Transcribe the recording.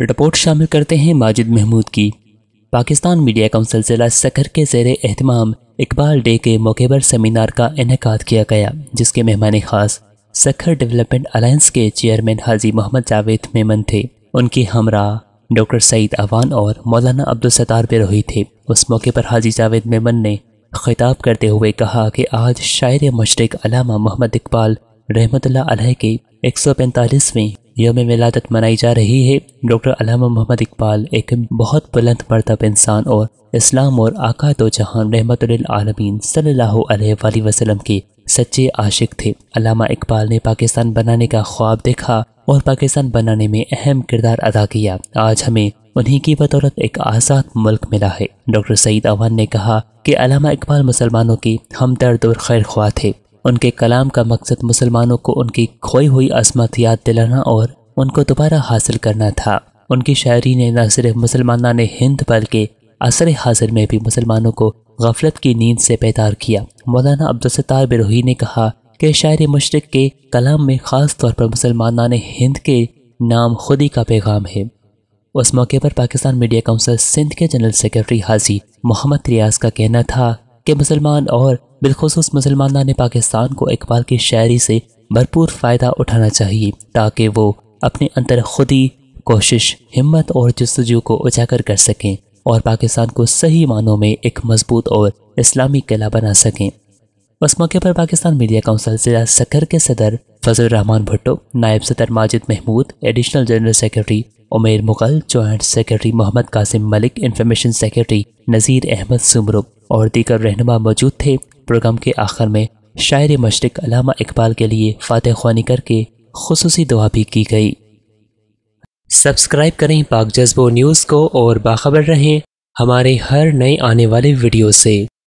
report शामिल करते हैं माजिद महमूद की पाकिस्तान मीडिया काउंसिल जिला सखर के जेर अहतमाम इकबाल डे के मौके पर सेमिनार का इनका किया गया जिसके मेहमान खास सखर डेवलपमेंट अलायंस के चेयरमैन हाजी मोहम्मद जावेद मेमन थे उनके हमरा डॉक्टर सईद अवान और मौलाना अब्दुल सतार रोही थे उस मौके पर हाजी जावेद मेमन ने खिताब करते हुए कहा कि आज शायर मशरक अलामा मोहम्मद इकबाल रहमत के एक सौ पैंतालीसवें यम मिलादत मनाई जा रही है डॉक्टर अलामा मोहम्मद इकबाल एक बहुत बुलंद मरतब इंसान और इस्लाम और आका तो जहान आलमीन सल्ला वसलम के सच्चे आशिक थे अलामा इकबाल ने पाकिस्तान बनाने का ख्वाब देखा और पाकिस्तान बनाने में अहम किरदार अदा किया आज हमें उन्हीं की बदौलत एक आज़ाद मुल्क मिला है डॉक्टर सईद अवान ने कहा कि अलामा इकबाल मुसलमानों की हमदर्द और खैर ख्वा थे उनके कलाम का मकसद मुसलमानों को उनकी खोई हुई असमत याद दिलाना और उनको दोबारा हासिल करना था उनकी शायरी ने न सिर्फ मुसलमाना ने हिंद बल्कि असर हाजिर में भी मुसलमानों को गफलत की नींद से बेदार किया मौलाना अब्दुलसतार बिरोही ने कहा कि शायर मशरक के कलाम में ख़ास तौर पर मुसलमाना ने हिंद के नाम खुदी का पैगाम है उस मौके पर पाकिस्तान मीडिया काउंसिल सिंध के जनरल सेक्रेटरी हाजी मोहम्मद रियाज का कहना था कि मुसलमान और बिलखसूस मुसलमाना पाकिस्तान को इकबाल की शायरी से भरपूर फ़ायदा उठाना चाहिए ताकि वो अपने अंदर खुदी कोशिश हिम्मत और जस्तजू को उजागर कर सकें और पाकिस्तान को सही मानों में एक मजबूत और इस्लामी किला बना सकें उस मौके पर पाकिस्तान मीडिया काउंसिल जिला सखर के सदर फजल रहमान भुट्टो नायब सदर Majid Mahmood additional general secretary Umer Mughal joint secretary Mohammad Qasim Malik information secretary Nazir Ahmed Soomro और दीगर रहनुमा मौजूद थे प्रोग्राम के आखिर में शायर मशरक अलामा इकबाल के लिए फ़ातह खानी करके खसूसी दुआ भी की गई सब्सक्राइब करें पाक जज्बो न्यूज़ को और बाखबर रहें हमारे हर नए आने वाले वीडियो से